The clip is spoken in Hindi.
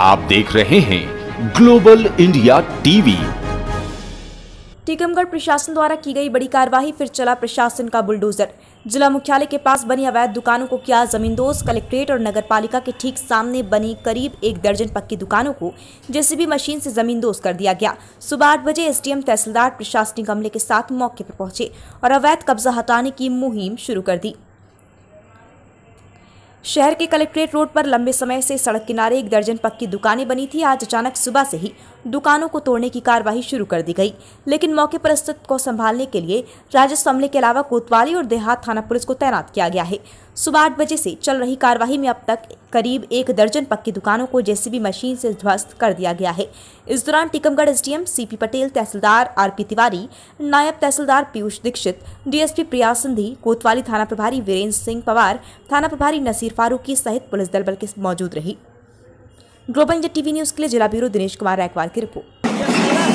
आप देख रहे हैं ग्लोबल इंडिया टीवी टीकमगढ़ प्रशासन द्वारा की गई बड़ी कार्यवाही फिर चला प्रशासन का बुलडोजर जिला मुख्यालय के पास बनी अवैध दुकानों को किया जमींदोज कलेक्ट्रेट और नगरपालिका के ठीक सामने बनी करीब एक दर्जन पक्की दुकानों को जेसीबी मशीन से जमींदोज कर दिया गया सुबह आठ बजे एसडीएम तहसीलदार प्रशासनिक अमले के साथ मौके पर पहुंचे और अवैध कब्जा हटाने की मुहिम शुरू कर दी शहर के कलेक्ट्रेट रोड पर लंबे समय से सड़क किनारे एक दर्जन पक्की दुकानें बनी थी आज अचानक सुबह से ही दुकानों को तोड़ने की कार्यवाही शुरू कर दी गई लेकिन मौके पर स्थित को संभालने के लिए राजस्व अमले के अलावा कोतवाली और देहात थाना पुलिस को तैनात किया गया है सुबह आठ बजे से चल रही कार्यवाही में अब तक करीब एक दर्जन पक्की दुकानों को जेसीबी मशीन से ध्वस्त कर दिया गया है इस दौरान टीकमगढ़ एसडीएम सीपी पटेल तहसीलदार आरपी तिवारी नायब तहसीलदार पीयूष दीक्षित डीएसपी प्रिया सिंधी कोतवाली थाना प्रभारी वीरेंद्र सिंह पवार थाना प्रभारी नसीर फारूकी सहित पुलिस दल बल के मौजूद रही ग्लोबल इंडिया टीवी न्यूज के लिए जिला ब्यूरो दिनेश कुमार रायकवाल की रिपोर्ट